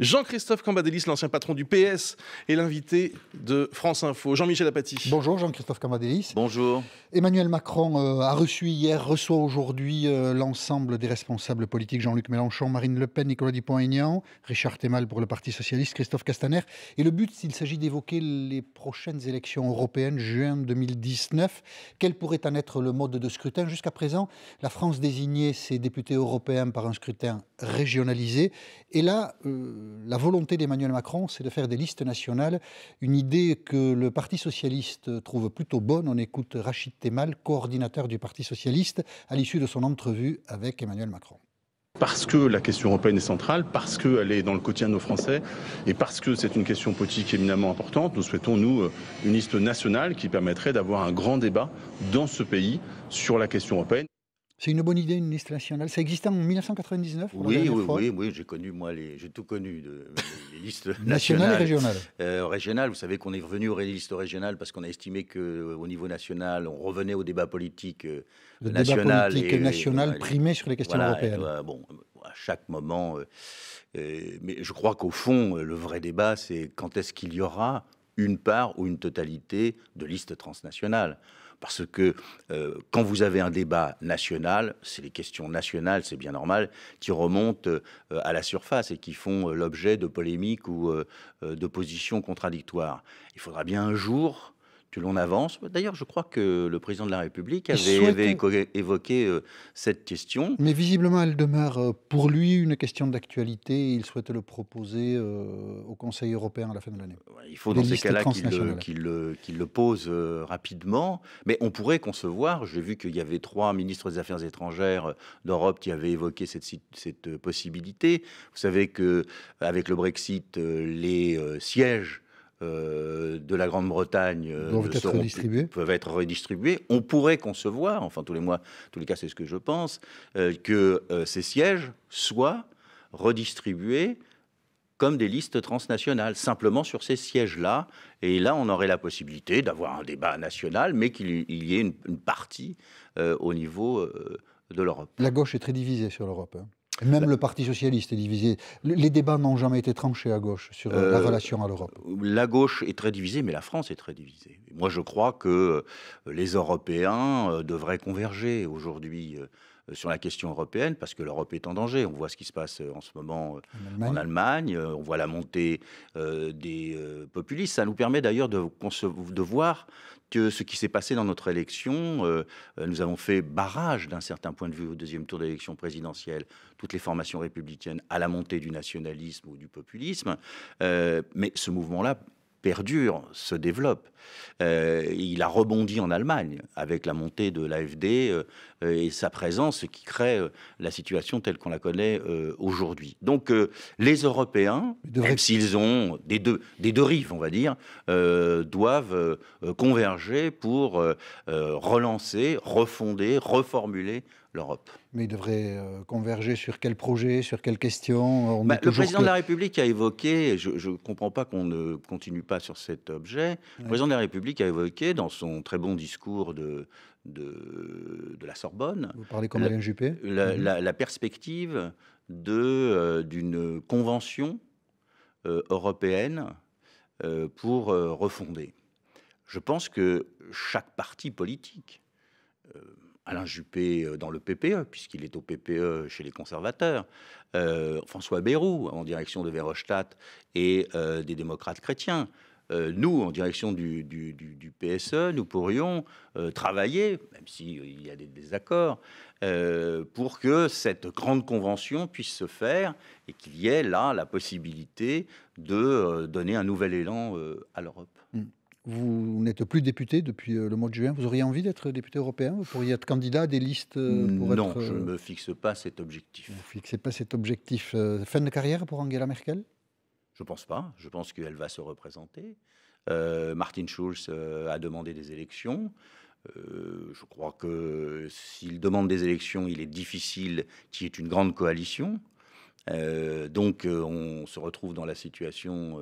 Jean-Christophe Cambadélis, l'ancien patron du PS, est l'invité de France Info. Jean-Michel Apathy. Bonjour Jean-Christophe Cambadélis. Bonjour. Emmanuel Macron euh, a reçu hier, reçoit aujourd'hui euh, l'ensemble des responsables politiques, Jean-Luc Mélenchon, Marine Le Pen, Nicolas Dupont-Aignan, Richard Temal pour le Parti Socialiste, Christophe Castaner. Et le but, il s'agit d'évoquer les prochaines élections européennes, juin 2019. Quel pourrait en être le mode de scrutin Jusqu'à présent, la France désignait ses députés européens par un scrutin régionalisé. Et là... Euh, la volonté d'Emmanuel Macron, c'est de faire des listes nationales, une idée que le Parti socialiste trouve plutôt bonne. On écoute Rachid Temal, coordinateur du Parti socialiste, à l'issue de son entrevue avec Emmanuel Macron parce que la question européenne est centrale, parce qu'elle est dans le quotidien de nos Français et parce que c'est une question politique éminemment importante, nous souhaitons, nous, une liste nationale qui permettrait d'avoir un grand débat dans ce pays sur la question européenne. C'est une bonne idée, une liste nationale. Ça existait en 1999 Oui, oui, oui, oui, j'ai connu, moi, les, j'ai tout connu, de, les listes nationales. et régionales. Euh, régionales, vous savez qu'on est revenu aux listes régionales parce qu'on a estimé qu'au euh, niveau national, on revenait au euh, débat politique Le national. Débat politique national primé sur les questions européennes. à chaque moment. mais je crois qu'au fond, le vrai débat, c'est quand est-ce qu'il y aura une part ou une totalité de listes transnationales. Parce que euh, quand vous avez un débat national, c'est les questions nationales, c'est bien normal, qui remontent euh, à la surface et qui font euh, l'objet de polémiques ou de positions contradictoires. Il faudra bien un jour que l'on avance. D'ailleurs, je crois que le président de la République avait, évoqué euh, cette question. Mais visiblement, elle demeure euh, pour lui une question d'actualité. Il souhaite le proposer euh, au Conseil européen à la fin de l'année. il faut dans ces cas-là qu'il le, le, pose rapidement. Mais on pourrait concevoir, j'ai vu qu'il y avait trois ministres des Affaires étrangères d'Europe qui avaient évoqué cette, cette possibilité. Vous savez qu'avec le Brexit, les sièges euh, de la Grande-Bretagne euh, peuvent être redistribués. On pourrait concevoir, enfin tous les mois, tous les cas c'est ce que je pense, euh, que ces sièges soient redistribués comme des listes transnationales, simplement sur ces sièges-là. Et là, on aurait la possibilité d'avoir un débat national, mais qu'il y ait une, partie au niveau de l'Europe. La gauche est très divisée sur l'Europe. Hein. Même le Parti socialiste est divisé. Les débats n'ont jamais été tranchés à gauche sur euh, la euh, relation à l'Europe. La gauche est très divisée, mais la France est très divisée. Moi, je crois que euh, les Européens devraient converger aujourd'hui sur la question européenne, parce que l'Europe est en danger. On voit ce qui se passe en ce moment en Allemagne, on voit la montée des populistes. Ça nous permet d'ailleurs de, de voir ce qui s'est passé dans notre élection, euh, euh, nous avons fait barrage d'un certain point de vue au deuxième tour d'élection présidentielle, toutes les formations républicaines, à la montée du nationalisme ou du populisme. Euh, mais ce mouvement-là perdure, se développe. Euh, il a rebondi en Allemagne avec la montée de l'AFD euh, et sa présence qui crée euh, la situation telle qu'on la connaît aujourd'hui. Donc les Européens, même s'ils ont des deux rives, on va dire, doivent converger pour relancer, refonder, reformuler l'Europe. Mais il devrait euh, converger sur quel projet, sur quelle question euh, bah, Le président de la République a évoqué, je ne comprends pas qu'on ne continue pas sur cet objet, le président de la République a évoqué dans son très bon discours de, de, la Sorbonne. Vous parlez comme Alain Juppé la, mhm. perspective euh, d'une convention européenne pour refonder. Je pense que chaque parti politique Alain Juppé euh, dans le PPE, puisqu'il est au PPE euh, chez les conservateurs, euh, François Bayrou en direction de Verhofstadt et des démocrates chrétiens. nous, en direction du, PSE, nous pourrions travailler, même s'il y a des désaccords, pour que cette grande convention puisse se faire et qu'il y ait là la possibilité de donner un nouvel élan à l'Europe. Mm. Vous n'êtes plus député depuis euh, le mois de juin. Vous auriez envie d'être député européen Vous pourriez être candidat à des listes euh, Non, je euh, ne me fixe pas cet objectif. Vous ne fixez pas cet objectif. Fin de carrière pour Angela Merkel Je ne pense pas. Je pense qu'elle va se représenter. Martin Schulz a demandé des élections. je crois que s'il demande des élections, il est difficile qu'il y ait une grande coalition. donc on se retrouve dans la situation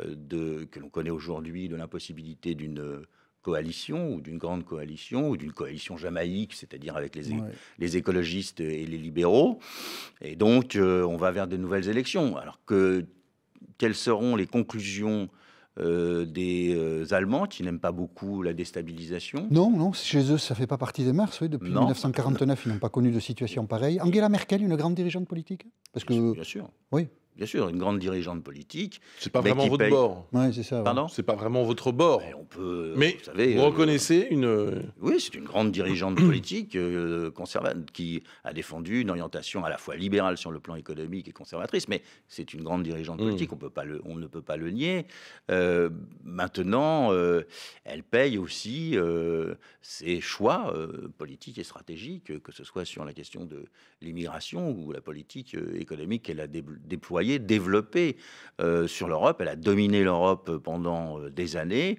euh, que l'on connaît aujourd'hui de l'impossibilité d'une euh, coalition ou d'une grande coalition ou d'une coalition jamaïque, c'est-à-dire avec les, écologistes et les libéraux. Et donc, euh, on va vers de nouvelles élections. Alors que quelles seront les conclusions des Allemands qui n'aiment pas beaucoup la déstabilisation. Non, non, chez eux, ça ne fait pas partie des mœurs. depuis 1949, ils n'ont pas connu de situation pareille. Angela Merkel, une grande dirigeante politique Parce que, Bien sûr. Oui, Bien sûr, une grande dirigeante politique. C'est pas vraiment votre bord. c'est C'est pas vraiment votre bord. Mais on peut. Euh, mais vous, euh, reconnaissez une. Euh, oui, c'est une grande dirigeante politique conservatrice qui a défendu une orientation à la fois libérale sur le plan économique et conservatrice. Mais c'est une grande dirigeante mmh. politique. On peut pas le, ne peut pas le nier. maintenant, elle paye aussi ses choix politiques et stratégiques, que ce soit sur la question de l'immigration ou la politique économique qu'elle a déployée voyez, développée euh, sur l'Europe. Elle a dominé l'Europe pendant euh, des années.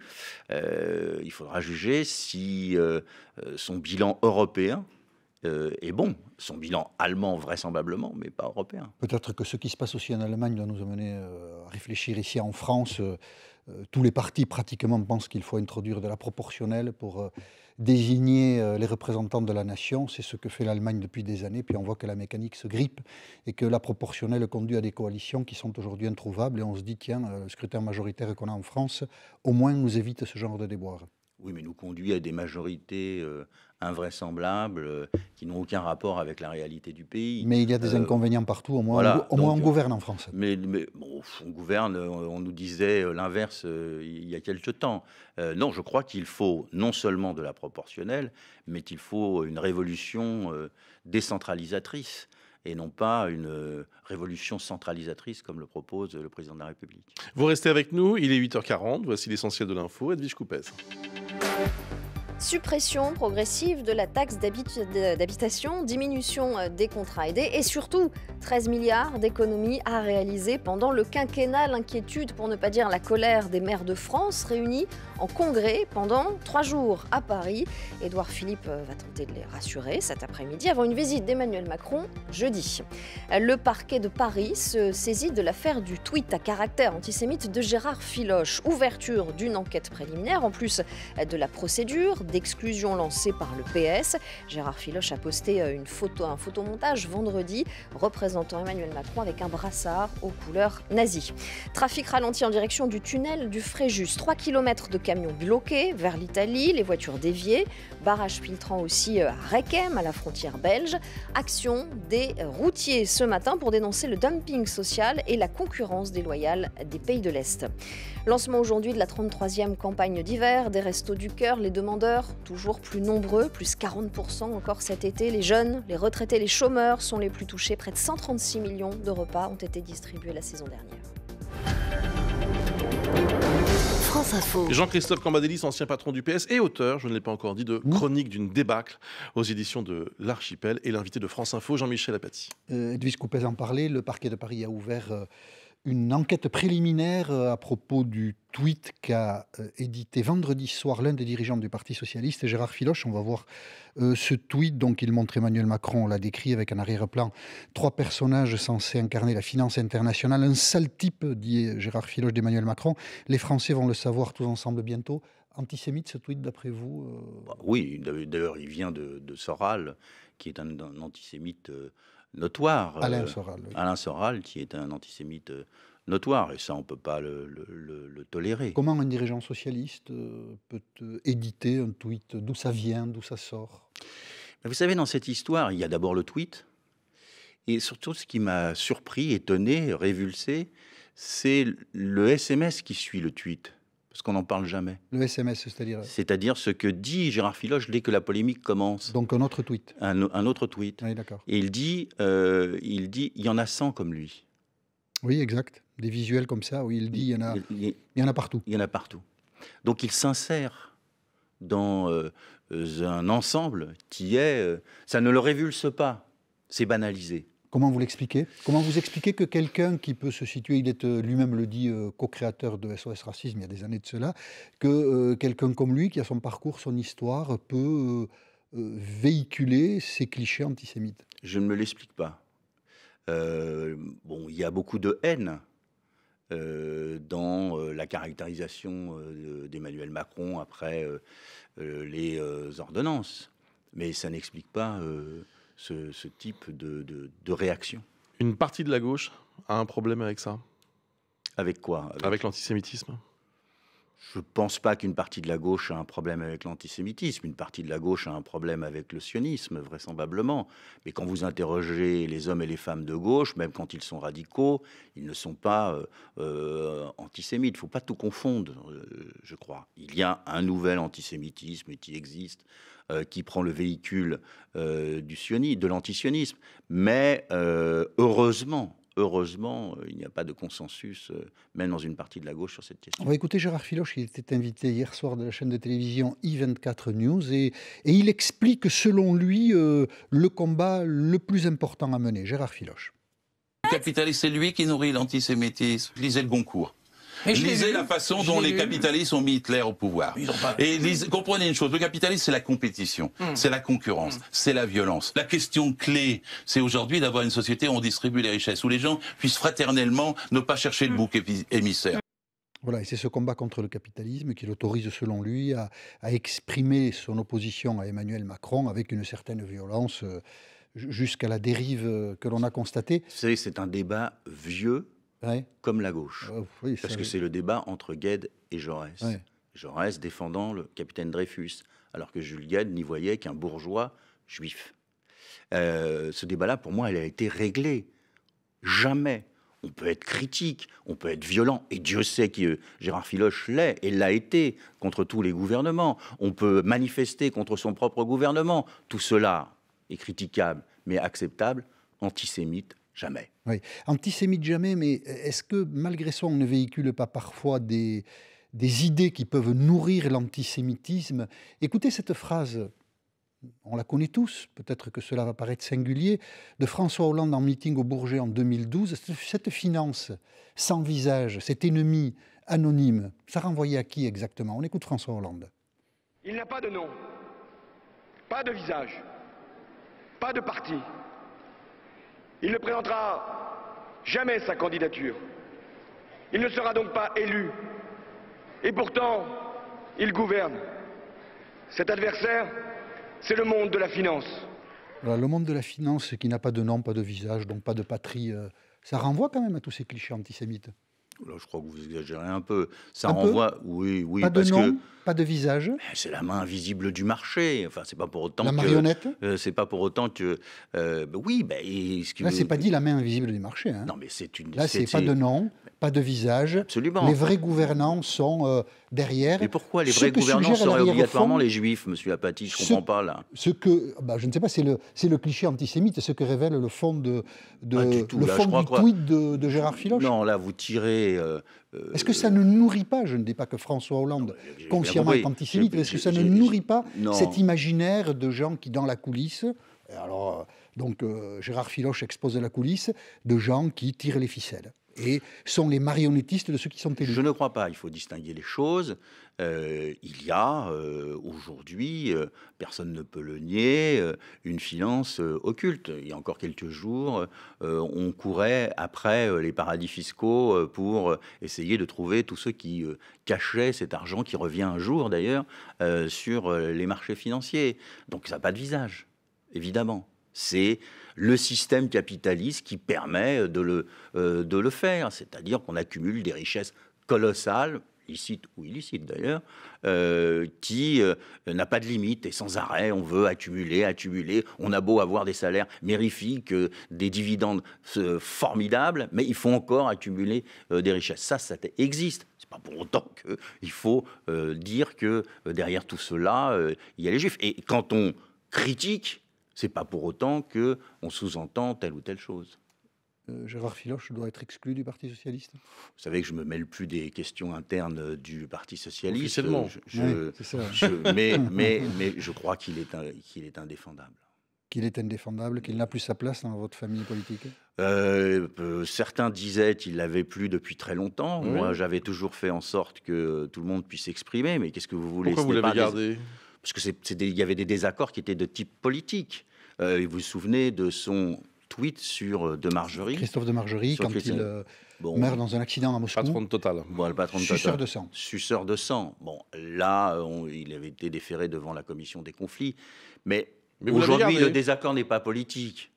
Euh, il faudra juger si son bilan européen est bon. Son bilan allemand, vraisemblablement, mais pas européen. Peut-être que ce qui se passe aussi en Allemagne doit nous amener à réfléchir ici en France. tous les partis pratiquement pensent qu'il faut introduire de la proportionnelle pour désigner euh, les représentants de la nation. C'est ce que fait l'Allemagne depuis des années. Puis on voit que la mécanique se grippe et que la proportionnelle conduit à des coalitions qui sont aujourd'hui introuvables. Et on se dit, tiens, euh, le scrutin majoritaire qu'on a en France, au moins nous évite ce genre de déboire. Oui, mais nous conduit à des majorités euh, invraisemblables euh, qui n'ont aucun rapport avec la réalité du pays. Mais il y a des euh, inconvénients partout, au moins, on, gouverne en France. Mais, on gouverne, on, on nous disait l'inverse il y a quelque temps. non, je crois qu'il faut non seulement de la proportionnelle, mais qu'il faut une révolution décentralisatrice et non pas une euh, révolution centralisatrice comme le propose le président de la République. Vous restez avec nous, il est 8h40, voici l'essentiel de l'info, Edwige Coupès suppression progressive de la taxe d'habitation, diminution euh, des contrats aidés et surtout 13 milliards d'économies à réaliser pendant le quinquennat. L'inquiétude, pour ne pas dire la colère des maires de France réunis en congrès pendant trois jours à Paris. Édouard Philippe euh, va tenter de les rassurer cet après-midi avant une visite d'Emmanuel Macron jeudi. Euh, le parquet de Paris se saisit de l'affaire du tweet à caractère antisémite de Gérard Filoche. Ouverture d'une enquête préliminaire en plus de la procédure d'exclusion lancée par le PS. Gérard Filoche a posté euh, une photo, un photomontage vendredi représentant Emmanuel Macron avec un brassard aux couleurs nazies. Trafic ralenti en direction du tunnel du Fréjus. 3 km de camions bloqués vers l'Italie, les voitures déviées. Barrage filtrant aussi euh, à Rekem, à la frontière belge. Action des routiers ce matin pour dénoncer le dumping social et la concurrence déloyale des pays de l'Est. Lancement aujourd'hui de la 33e campagne d'hiver des Restos du Cœur. Les demandeurs toujours plus nombreux, plus 40% encore cet été. Les jeunes, les retraités, les chômeurs sont les plus touchés. Près de 136 millions de repas ont été distribués la saison dernière. Jean-Christophe Cambadélis, ancien patron du PS et auteur, je ne l'ai pas encore dit, de mmh. Chronique d'une débâcle aux éditions de l'Archipel et l'invité de France Info, Jean-Michel Apathy. Euh, Edwige Coupez en parlait, le parquet de Paris a ouvert. Euh, une enquête préliminaire euh, à propos du tweet qu'a euh, édité vendredi soir l'un des dirigeants du Parti socialiste, Gérard Filoche. On va voir euh, ce tweet. Donc, il montre Emmanuel Macron, on l'a décrit avec un arrière-plan, trois personnages censés incarner la finance internationale. Un sale type, dit Gérard Filoche d'Emmanuel Macron. Les Français vont le savoir tous ensemble bientôt. Antisémite ce tweet d'après vous bah Oui, d'ailleurs il vient de, Soral, qui est un, antisémite notoire. Alain euh, Soral. Alain Soral, qui est un antisémite euh, notoire, et ça, on ne peut pas le, le, tolérer. Comment un dirigeant socialiste euh, peut éditer un tweet D'où ça vient D'où ça sort Vous savez, dans cette histoire, il y a d'abord le tweet, et surtout ce qui m'a surpris, étonné, révulsé, c'est le SMS qui suit le tweet parce qu'on n'en parle jamais. Le SMS, c'est-à-dire euh, C'est-à-dire ce que dit Gérard Filoche dès que la polémique commence. Donc un autre tweet. Un, autre tweet. d'accord. Et il dit, euh, il dit, il y en a 100 comme lui. Oui, exact. Des visuels comme ça, où il dit, il y en a, il, y en a partout. Il y en a partout. Donc il s'insère dans euh, un ensemble qui est... ça ne le révulse pas, c'est banalisé. Comment vous l'expliquez Comment vous expliquez que quelqu'un qui peut se situer, il est euh, lui-même le dit euh, co-créateur de SOS Racisme il y a des années de cela, que euh, quelqu'un comme lui, qui a son parcours, son histoire, peut véhiculer ces clichés antisémites Je ne me l'explique pas. bon, il y a beaucoup de haine dans la caractérisation d'Emmanuel Macron après les ordonnances, mais ça n'explique pas ce, type de, réaction. Une partie de la gauche a un problème avec ça Avec quoi Avec, l'antisémitisme je ne pense pas qu'une partie de la gauche a un problème avec l'antisémitisme. Une partie de la gauche a un problème avec le sionisme, vraisemblablement. Mais quand vous interrogez les hommes et les femmes de gauche, même quand ils sont radicaux, ils ne sont pas euh, euh, antisémites. Il ne faut pas tout confondre, euh, je crois. Il y a un nouvel antisémitisme qui existe euh, qui prend le véhicule euh, du sionisme, de l'antisionisme. Mais euh, heureusement, heureusement, il n'y a pas de consensus, même dans une partie de la gauche, sur cette question. On va écouter Gérard Filoche, il était invité hier soir de la chaîne de télévision i24 News, et, il explique, selon lui, le combat le plus important à mener. Gérard Filoche. Le capitaliste, c'est lui qui nourrit l'antisémitisme. Lisez le cours lisez la façon dont les capitalistes ont mis Hitler au pouvoir. Et comprenez une chose, le capitalisme, c'est la compétition, hmm. c'est la concurrence, hmm. c'est la violence. La question clé, c'est aujourd'hui d'avoir une société où on distribue les richesses, où les gens puissent fraternellement ne pas chercher le hmm. bouc émissaire. Voilà, et c'est ce combat contre le capitalisme qui l'autorise, selon lui, à, exprimer son opposition à Emmanuel Macron avec une certaine violence euh, jusqu'à la dérive euh, que l'on a constatée. Vous savez, c'est un débat vieux comme la gauche. Euh, parce que c'est le débat entre Gued et Jaurès. Jaurès défendant le capitaine Dreyfus, alors que Jules Gued n'y voyait qu'un bourgeois juif. Euh, ce débat-là, pour moi, il a été réglé. Jamais. On peut être critique, on peut être violent, et Dieu sait que euh, Gérard Filoche l'est et l'a été contre tous les gouvernements. On peut manifester contre son propre gouvernement. Tout cela est critiquable, mais acceptable, antisémite, Jamais. Antisémite jamais, mais est-ce que malgré ça, on ne véhicule pas parfois des, des idées qui peuvent nourrir l'antisémitisme Écoutez cette phrase, on la connaît tous, peut-être que cela va paraître singulier, de François Hollande en meeting au Bourget en 2012. Cette finance sans visage, cet ennemi anonyme, ça renvoyait à qui exactement On écoute François Hollande. Il n'a pas de nom, pas de visage, pas de parti. Il ne présentera jamais sa candidature. Il ne sera donc pas élu. Et pourtant, il gouverne. Cet adversaire, c'est le monde de la finance. le monde de la finance qui n'a pas de nom, pas de visage, donc pas de patrie, euh, ça renvoie quand même à tous ces clichés antisémites. Là, je crois que vous exagérez un peu. Ça renvoie, oui, oui, pas de nom, pas de visage. Eh, c'est la main invisible du marché. Enfin, c'est pas pour autant. La marionnette. Euh, c'est pas pour autant que. Euh, bah oui, bah, ce qui là, c'est pas dit la main invisible du marché. Hein. Non, mais c'est une. Là, c'est pas de nom pas de visage. Les vrais gouvernants sont euh, derrière. Mais pourquoi les vrais gouvernants seraient obligatoirement les juifs, monsieur Apathy Je ne comprends pas là. Ce que, bah, je ne sais pas, c'est le, le, cliché antisémite, ce que révèle le fond, de, le du tweet de, Gérard Filoche. Non, là, vous tirez. Euh, euh, est-ce que ça ne nourrit pas, je ne dis pas que François Hollande, consciemment est antisémite, est-ce que ça ne nourrit pas cet imaginaire de gens qui, dans la coulisse, alors, donc Gérard Filoche expose la coulisse, de gens qui tirent les ficelles et sont les marionnettistes de ceux qui sont élus. Je ne crois pas, il faut distinguer les choses. Euh, il y a euh, aujourd'hui, euh, personne ne peut le nier, une finance occulte. Il y a encore quelques jours, on courait après les paradis fiscaux pour essayer de trouver tous ceux qui cachaient cet argent qui revient un jour d'ailleurs sur les marchés financiers. Donc ça n'a pas de visage, évidemment. C'est le système capitaliste qui permet euh, euh, de le, faire, c'est-à-dire qu'on accumule des richesses colossales, licites ou illicites d'ailleurs, euh, qui n'a pas de limite et sans arrêt on veut accumuler, accumuler. On a beau avoir des salaires mérifiques, des dividendes formidables, mais il faut encore accumuler des richesses. Ça, ça existe. C'est pas pour autant qu'il faut dire que derrière tout cela, il y a les juifs. Et quand on critique c'est pas pour autant que on sous-entend telle ou telle chose. Euh, Gérard Filoche doit être exclu du Parti socialiste. Vous savez que je me mêle plus des questions internes euh, du Parti socialiste. mais, je crois qu'il est, qu'il est indéfendable. Qu'il est indéfendable, qu'il n'a plus sa place dans votre famille politique euh, Certains disaient qu'il l'avait plus depuis très longtemps. Moi, j'avais toujours fait en sorte que tout le monde puisse s'exprimer. Mais qu'est-ce que vous voulez Pourquoi vous l'avez gardé parce qu'il il y avait des désaccords qui étaient de type politique. Euh, vous vous souvenez de son tweet sur euh, de Margerie. Christophe de Margerie, quand il euh, meurt dans un accident à Moscou. Patron de Total. Bon, le patron de Suceur de sang. Suceur de sang. Bon, là, il avait été déféré devant la commission des conflits. Mais, aujourd'hui, le désaccord n'est pas politique.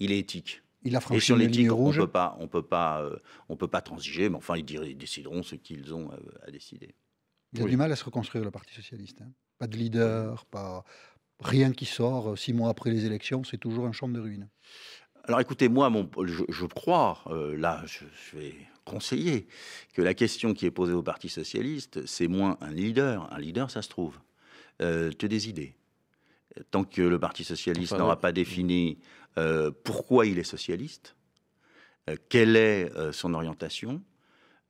Il est éthique. Il a franchi Et sur l'éthique, on ne peut pas, on peut pas, peut pas transiger. Mais enfin, ils, décideront ce qu'ils ont à, décider. Il a du mal à se reconstruire le Parti socialiste. Hein pas de leader, pas rien qui sort euh, six mois après les élections, c'est toujours un champ de ruines. Alors écoutez, moi, mon, je, crois, euh, là, je, vais conseiller, que la question qui est posée au Parti socialiste, c'est moins un leader. Un leader, ça se trouve. Euh, tu as des idées. Tant que le Parti socialiste n'aura pas défini euh, pourquoi il est socialiste, quelle est son orientation,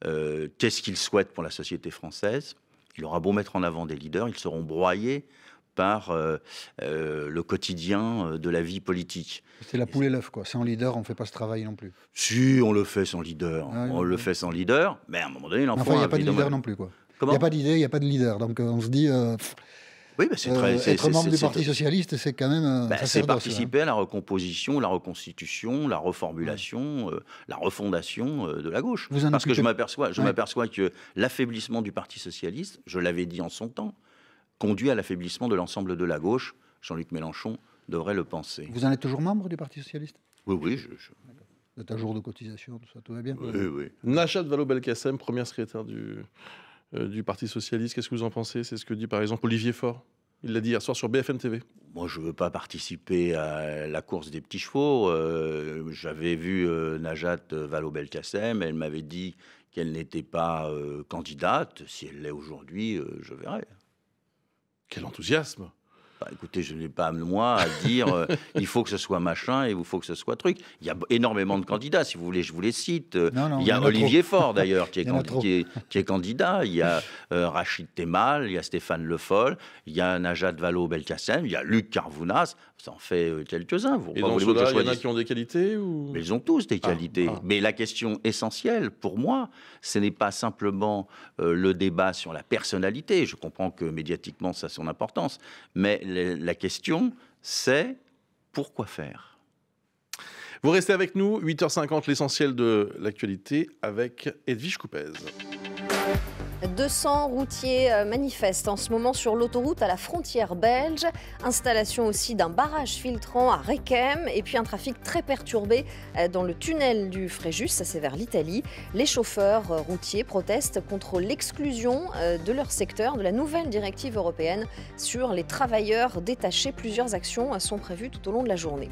qu'est-ce qu'il souhaite pour la société française, il aura beau mettre en avant des leaders, ils seront broyés par euh, euh, le quotidien euh, de la vie politique. C'est la poule et l'œuf, quoi. Sans leader, on ne fait pas ce travail non plus. Si, on le fait sans leader. Ah on le fait sans leader, mais à un moment donné, il enfin, il n'y a pas de leader non plus, quoi. Il n'y a pas d'idée, il n'y a pas de leader. Donc on se dit, oui, bah, c'est euh, très. être membre du Parti socialiste, c'est quand même. Bah, c'est participer hein. à la recomposition, la reconstitution, la reformulation, euh, la refondation euh, de la gauche. Parce que je m'aperçois, je m'aperçois que l'affaiblissement du Parti socialiste, je l'avais dit en son temps, conduit à l'affaiblissement de l'ensemble de la gauche. Jean-Luc Mélenchon devrait le penser. Vous en êtes toujours membre du Parti socialiste Oui, oui. Je, Vous êtes jour de cotisation, tout ça, tout va bien Oui, oui. Nachat Valo belkacem première secrétaire du, euh, du Parti Socialiste. Qu'est-ce que vous en pensez C'est ce que dit par exemple Olivier Faure. Il l'a dit hier soir sur BFM TV. Moi, je ne veux pas participer à la course des petits chevaux. Euh, j'avais vu euh, Najat Vallaud-Belkacem. Elle m'avait dit qu'elle n'était pas candidate. Si elle l'est aujourd'hui, je verrai. Quel enthousiasme bah, écoutez, je n'ai pas moi à dire euh, il faut que ce soit machin et il faut que ce soit truc. Il y a énormément de candidats, si vous voulez, je vous les cite. il y a Olivier Faure d'ailleurs qui, est candidat, il y a euh, Rachid Temal, il y a Stéphane Le Foll, il y a Najat valo belkacem il y a Luc Carvounas. Ça en fait euh, quelques-uns. Vous Et dans là il y en a qui ont des qualités ou... Mais ils ont tous des ah, qualités. Ah. Mais la question essentielle, pour moi, ce n'est pas simplement euh, le débat sur la personnalité. Je comprends que médiatiquement, ça a son importance. Mais la, question, c'est pourquoi faire Vous restez avec nous, 8h50, l'essentiel de l'actualité, avec Edwige Coupez. 200 routiers euh, manifestent en ce moment sur l'autoroute à la frontière belge. Installation aussi d'un barrage filtrant à Rekem et puis un trafic très perturbé euh, dans le tunnel du Fréjus, ça c'est vers l'Italie. Les chauffeurs euh, routiers protestent contre l'exclusion de leur secteur de la nouvelle directive européenne sur les travailleurs détachés. Plusieurs actions sont prévues tout au long de la journée.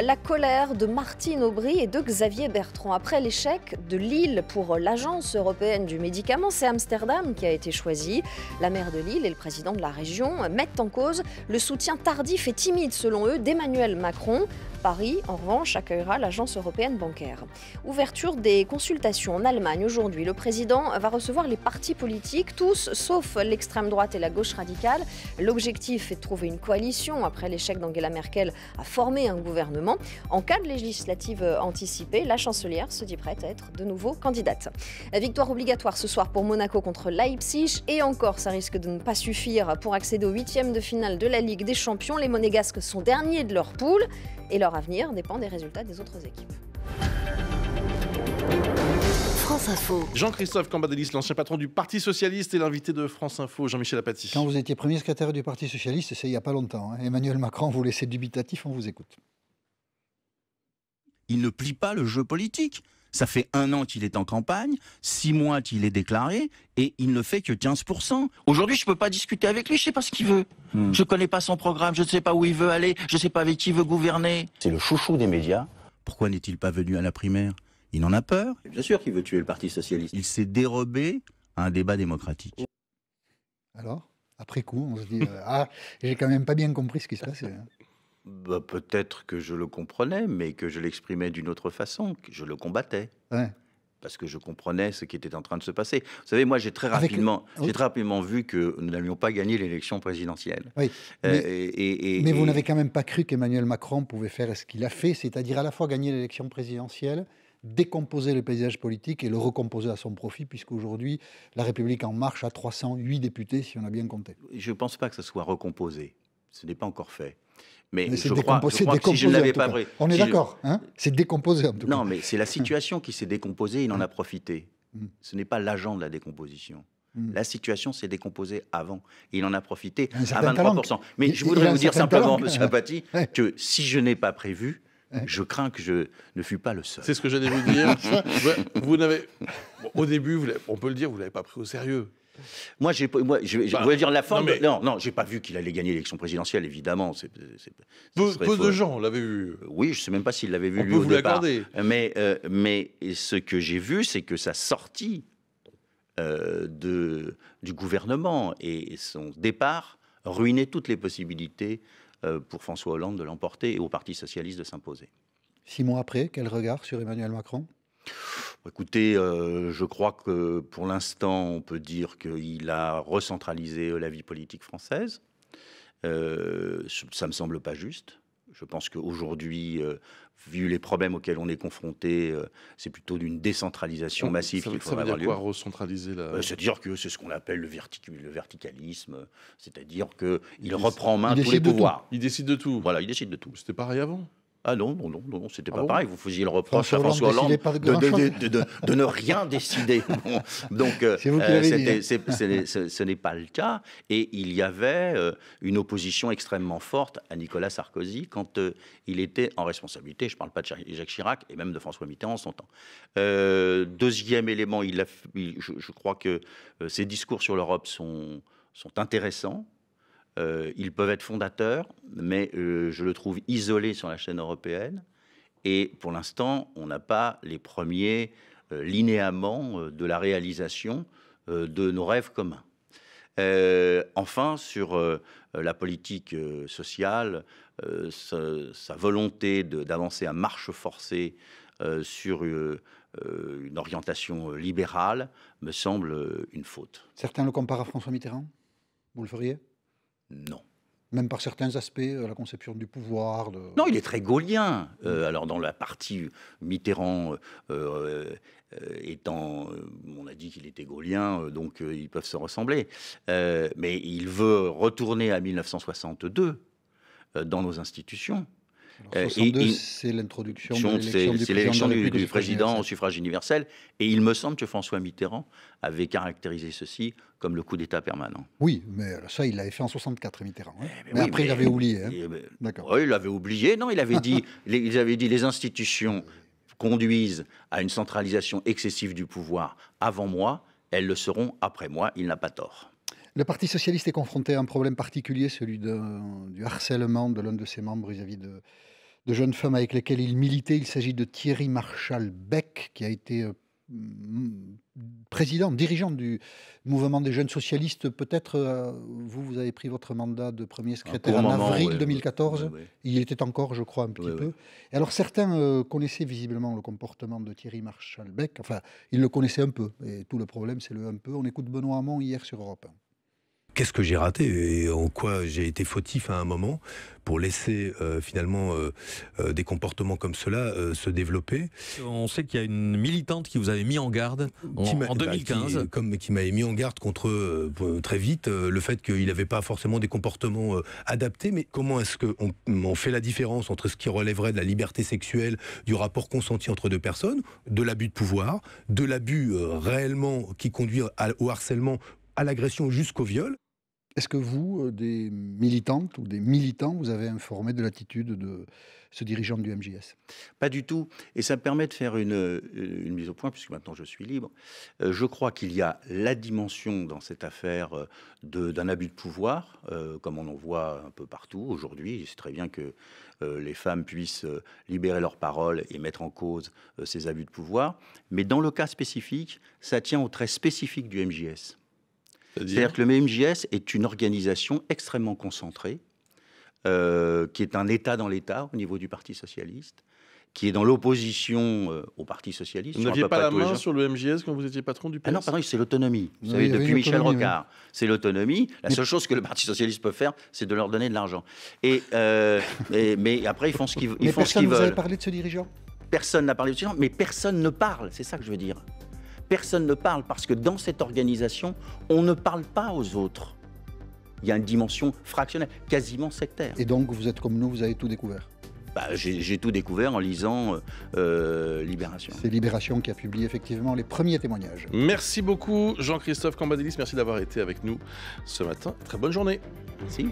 La colère de Martine Aubry et de Xavier Bertrand après l'échec de Lille pour l'Agence européenne du médicament, c'est Amsterdam qui a été choisie, La maire de Lille et le président de la région mettent en cause le soutien tardif et timide, selon eux, d'Emmanuel Macron Paris, en revanche, accueillera l'Agence européenne bancaire. Ouverture des consultations en Allemagne aujourd'hui. Le président va recevoir les partis politiques, tous sauf l'extrême droite et la gauche radicale. L'objectif est de trouver une coalition après l'échec d'Angela Merkel à former un gouvernement. En cas de législative anticipée, la chancelière se dit prête à être de nouveau candidate. victoire obligatoire ce soir pour Monaco contre Leipzig et encore ça risque de ne pas suffire pour accéder au huitième de finale de la Ligue des Champions. Les Monégasques sont derniers de leur poule et leur avenir dépend des résultats des autres équipes. France Info. Jean-Christophe Cambadélis, l'ancien patron du Parti Socialiste et l'invité de France Info, Jean-Michel Apathy. Quand vous étiez premier secrétaire du Parti Socialiste, c'est il n'y a pas longtemps. Hein. Emmanuel Macron vous laissait dubitatif, on vous écoute. Il ne plie pas le jeu politique. Ça fait un an qu'il est en campagne, six mois qu'il est déclaré, et il ne fait que 15%. Aujourd'hui, je ne peux pas discuter avec lui, je ne sais pas ce qu'il veut. Hmm. Je ne connais pas son programme, je ne sais pas où il veut aller, je ne sais pas avec qui il veut gouverner. C'est le chouchou des médias. Pourquoi n'est-il pas venu à la primaire Il en a peur. Bien sûr qu'il veut tuer le Parti Socialiste. Il s'est dérobé à un débat démocratique. Alors après coup, on se dit euh, Ah, j'ai quand même pas bien compris ce qui se passait. Hein. Bah, peut-être que je le comprenais, mais que je l'exprimais d'une autre façon, que je le combattais. Parce que je comprenais ce qui était en train de se passer. Vous savez, moi, j'ai très, rapidement, vu que nous n'allions pas gagner l'élection présidentielle. Euh, mais, et, vous n'avez quand même pas cru qu'Emmanuel Macron pouvait faire ce qu'il a fait, c'est-à-dire à la fois gagner l'élection présidentielle, décomposer le paysage politique et le recomposer à son profit, puisqu'aujourd'hui, La République En Marche a 308 députés, si on a bien compté. Je ne pense pas que ce soit recomposé. Ce n'est pas encore fait. Mais, je, crois, ne pas On est d'accord, hein c'est décomposé en tout cas. Non, mais c'est la situation qui s'est décomposée, il en a profité. Mm. Ce n'est pas l'agent de la décomposition. Mm. La situation s'est décomposée avant. Il en a profité à 23%. Mais je voudrais vous dire simplement, monsieur Apathy, que si je n'ai pas prévu, je crains que je ne fus pas le seul. C'est ce que j'allais vous dire. vous n'avez, au début, on peut le dire, vous l'avez pas pris au sérieux. Moi, j'ai, je, bah, voulais dire la forme. Non, non, j'ai pas vu qu'il allait gagner l'élection présidentielle, évidemment. C'est, peu, de gens l'avaient vu. Oui, je sais même pas s'il l'avait vu lui peut au vous départ. Mais, euh, mais ce que j'ai vu, c'est que sa sortie euh, de, du gouvernement et son départ ruinaient toutes les possibilités euh, pour François Hollande de l'emporter et au Parti socialiste de s'imposer. Six mois après, quel regard sur Emmanuel Macron Écoutez, euh, je crois que pour l'instant, on peut dire qu'il a recentralisé euh, la vie politique française. Euh, ça me semble pas juste. Je pense qu'aujourd'hui, euh, vu les problèmes auxquels on est confronté, c'est plutôt d'une décentralisation massive qu'il faudrait avoir lieu. Quoi, recentraliser la... Bah, c'est-à-dire que c'est ce qu'on appelle le, verticalisme, c'est-à-dire qu'il il reprend en main tous les pouvoirs. Il décide de tout. Voilà, il décide de tout. C'était pareil avant. Ah non, non, non, c'était ah pas pareil. Vous faisiez le reproche à François Hollande, de, ne rien décider. donc, ce n'est pas le cas. Et il y avait euh, une opposition extrêmement forte à Nicolas Sarkozy quand euh, il était en responsabilité. Je ne parle pas de Jacques Chirac et même de François Mitterrand en son temps. Euh, deuxième élément, il je, crois que ses discours sur l'Europe sont, sont intéressants. Euh, ils peuvent être fondateurs, mais euh, je le trouve isolé sur la chaîne européenne. Et pour l'instant, on n'a pas les premiers euh, linéaments de la réalisation de nos rêves communs. enfin, sur la politique sociale, sa, sa, volonté d'avancer à marche forcée sur une orientation libérale me semble une faute. Certains le comparent à François Mitterrand Vous le feriez non. Même par certains aspects, euh, la conception du pouvoir. Non, il est très gaulien. Euh, alors, dans la partie Mitterrand euh, étant. on a dit qu'il était gaulien, donc ils peuvent se ressembler. mais il veut retourner à 1962 dans nos institutions. Euh, c'est l'introduction C'est l'élection du, président au suffrage universel. Et il me semble que François Mitterrand avait caractérisé ceci comme le coup d'État permanent. Oui, mais ça, il l'avait fait en 64, Mitterrand. Hein. Eh ben mais, après, il l'avait hein. oublié. D'accord. Oui, il l'avait oublié. Non, il avait dit, les, ils avaient dit les institutions conduisent à une centralisation excessive du pouvoir avant moi, elles le seront après moi. Il n'a pas tort. Le Parti socialiste est confronté à un problème particulier, celui de, du harcèlement de l'un de ses membres vis à -vis de, de jeunes femmes avec lesquelles il militait. Il s'agit de Thierry Marshall Beck, qui a été euh, mm, président, dirigeant du mouvement des jeunes socialistes, peut-être, euh, vous, vous avez pris votre mandat de premier secrétaire en avril 2014. Il était encore, je crois, un petit peu. alors, certains euh, connaissaient visiblement le comportement de Thierry Marshall-Beck. Enfin, ils le connaissaient un peu. Et tout le problème, c'est le un peu. On écoute Benoît Hamon hier sur Europe qu'est-ce que j'ai raté et en quoi j'ai été fautif à un moment pour laisser euh, finalement euh, euh, des comportements comme cela se développer. On sait qu'il y a une militante qui vous avait mis en garde en, 2015. qui, bah, qui m'avait mis en garde contre très vite le fait qu'il n'avait pas forcément des comportements adaptés. Mais comment est-ce qu'on on fait la différence entre ce qui relèverait de la liberté sexuelle, du rapport consenti entre deux personnes, de l'abus de pouvoir, de l'abus réellement qui conduit au harcèlement à l'agression jusqu'au viol, est-ce que vous, euh, des militantes ou des militants, vous avez informé de l'attitude de ce dirigeant du MJS Pas du tout. Et ça me permet de faire une, euh, mise au point, puisque maintenant je suis libre. Euh, je crois qu'il y a la dimension dans cette affaire d'un abus de pouvoir, comme on en voit un peu partout aujourd'hui. C'est très bien que les femmes puissent libérer leur parole et mettre en cause ces abus de pouvoir. Mais dans le cas spécifique, ça tient au trait spécifique du MJS. C'est-à-dire que le MJS est une organisation extrêmement concentrée, euh, qui est un État dans l'État au niveau du Parti socialiste, qui est dans l'opposition euh, au Parti socialiste. Vous n'aviez pas, la main sur le MJS quand vous étiez patron du PS ah Non, pardon, c'est l'autonomie. Vous savez, depuis Michel Rocard, c'est l'autonomie. La seule chose que le Parti socialiste peut faire, c'est de leur donner de l'argent. Et, euh, mais après, ils font ce qu'ils veulent. Mais personne vous parlé de ce dirigeant Personne n'a parlé de ce dirigeant, mais personne ne parle. C'est ça que je veux dire personne ne parle parce que dans cette organisation, on ne parle pas aux autres. Il y a une dimension fractionnelle, quasiment sectaire. Et donc, vous êtes comme nous, vous avez tout découvert bah, J'ai tout découvert en lisant euh, euh, Libération. C'est Libération qui a publié effectivement les premiers témoignages. Merci beaucoup, Jean-Christophe Cambadélis. Merci d'avoir été avec nous ce matin. Très bonne journée. Merci.